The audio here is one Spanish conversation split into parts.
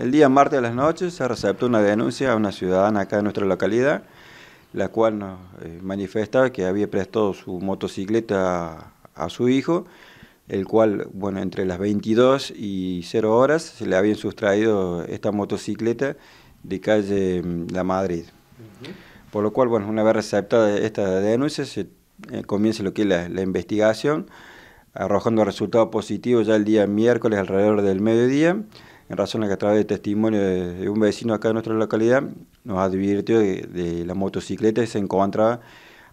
El día martes a las noches se receptó una denuncia a una ciudadana acá de nuestra localidad, la cual nos eh, manifestaba que había prestado su motocicleta a, su hijo, el cual, bueno, entre las 22 y 0 horas se le habían sustraído esta motocicleta de calle mm, La Madrid. Por lo cual, bueno, una vez receptada esta denuncia, se eh, comienza lo que es la investigación, arrojando resultados positivos ya el día miércoles alrededor del mediodía en razón a que a través de testimonio de, un vecino acá de nuestra localidad nos advirtió de, la motocicleta que se encontraba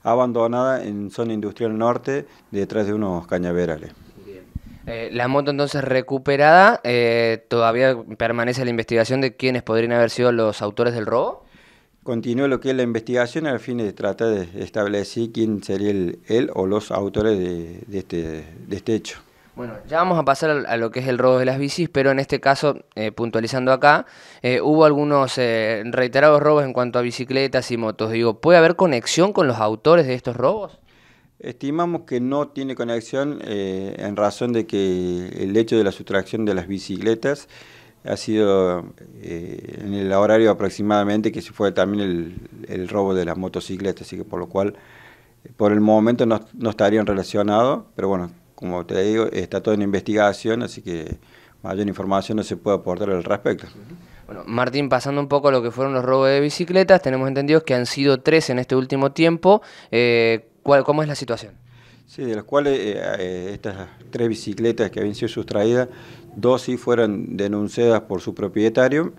abandonada en zona industrial norte detrás de unos cañaverales. Eh, la moto entonces recuperada, eh, ¿todavía permanece la investigación de quiénes podrían haber sido los autores del robo? Continúa lo que es la investigación al fin de tratar de establecer quién sería el, él o los autores de este, este hecho. Bueno, ya vamos a pasar a lo que es el robo de las bicis, pero en este caso, eh, puntualizando acá, eh, hubo algunos eh, reiterados robos en cuanto a bicicletas y motos. Digo, ¿puede haber conexión con los autores de estos robos? Estimamos que no tiene conexión en razón de que el hecho de la sustracción de las bicicletas ha sido en el horario aproximadamente que se fue también el, robo de las motocicletas, así que por lo cual, por el momento no estarían relacionados, pero bueno, como te digo, está todo en investigación, así que mayor información no se puede aportar al respecto. Bueno, Martín, pasando un poco a lo que fueron los robos de bicicletas, tenemos entendido que han sido tres en este último tiempo. Eh, ¿cuál, ¿Cómo es la situación? Sí, de las cuales eh, eh, estas tres bicicletas que habían sido sustraídas, dos sí fueron denunciadas por su propietario,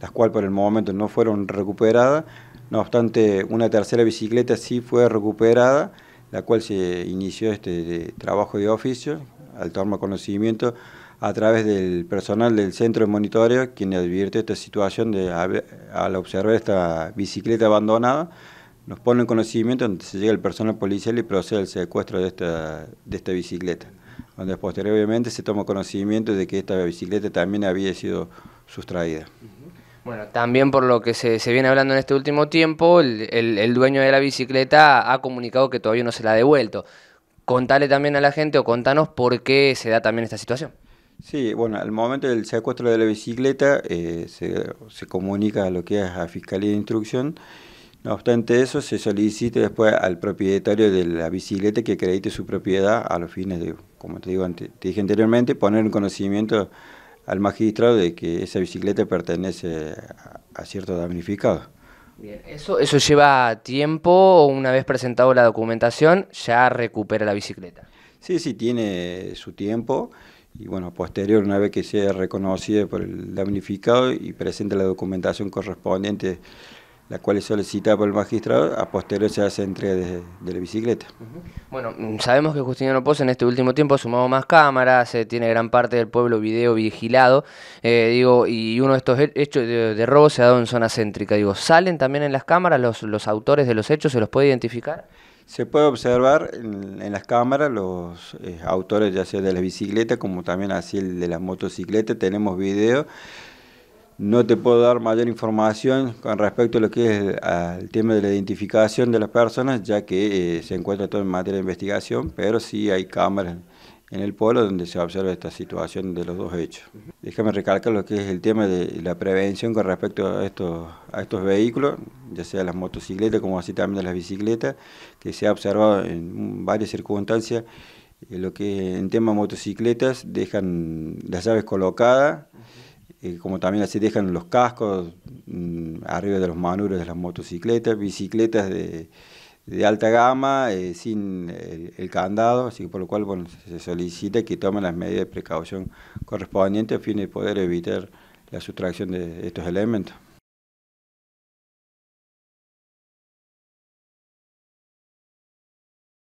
las cuales por el momento no fueron recuperadas. No obstante, una tercera bicicleta sí fue recuperada la cual se inició este trabajo de oficio, al tomar conocimiento a través del personal del centro de monitoreo, quien advierte esta situación de al observar esta bicicleta abandonada, nos pone en conocimiento donde se llega el personal policial y procede al secuestro de esta, de esta bicicleta, donde posteriormente se toma conocimiento de que esta bicicleta también había sido sustraída. Bueno, también por lo que se, se, viene hablando en este último tiempo, el, dueño de la bicicleta ha comunicado que todavía no se la ha devuelto. Contale también a la gente o contanos por qué se da también esta situación. Sí, bueno, al momento del secuestro de la bicicleta eh, se, comunica a lo que es a Fiscalía de Instrucción. No obstante eso, se solicita después al propietario de la bicicleta que acredite su propiedad a los fines de, como te digo, te dije anteriormente, poner en conocimiento al magistrado de que esa bicicleta pertenece a, cierto damnificado. Bien, eso, eso lleva tiempo, una vez presentado la documentación, ya recupera la bicicleta. Sí, sí, tiene su tiempo y bueno, posterior, una vez que sea reconocida por el damnificado y presente la documentación correspondiente la cual es solicitada por el magistrado, a posterior se hace entrega de, la bicicleta. Bueno, mm, sabemos que Justiniano Poz en este último tiempo ha sumado más cámaras, eh, tiene gran parte del pueblo video vigilado, eh, digo, y uno de estos hechos de, robo se ha dado en zona céntrica. Digo, ¿salen también en las cámaras los, autores de los hechos? ¿Se los puede identificar? Se puede observar en, las cámaras los eh, autores ya sea de la bicicleta como también así el de la motocicleta, tenemos video no te puedo dar mayor información con respecto a lo que es el tema de la identificación de las personas, ya que eh, se encuentra todo en materia de investigación, pero sí hay cámaras en el pueblo donde se observa esta situación de los dos hechos. Déjame recalcar lo que es el tema de la prevención con respecto a estos, a estos vehículos, ya sea las motocicletas como así también las bicicletas, que se ha observado en varias circunstancias, eh, lo que en tema motocicletas dejan las llaves colocadas como también así dejan los cascos mm, arriba de los manubrios de las motocicletas, bicicletas de, alta gama eh, sin el, candado, así que por lo cual se solicita que tomen las medidas de precaución correspondientes a fin de poder evitar la sustracción de estos elementos.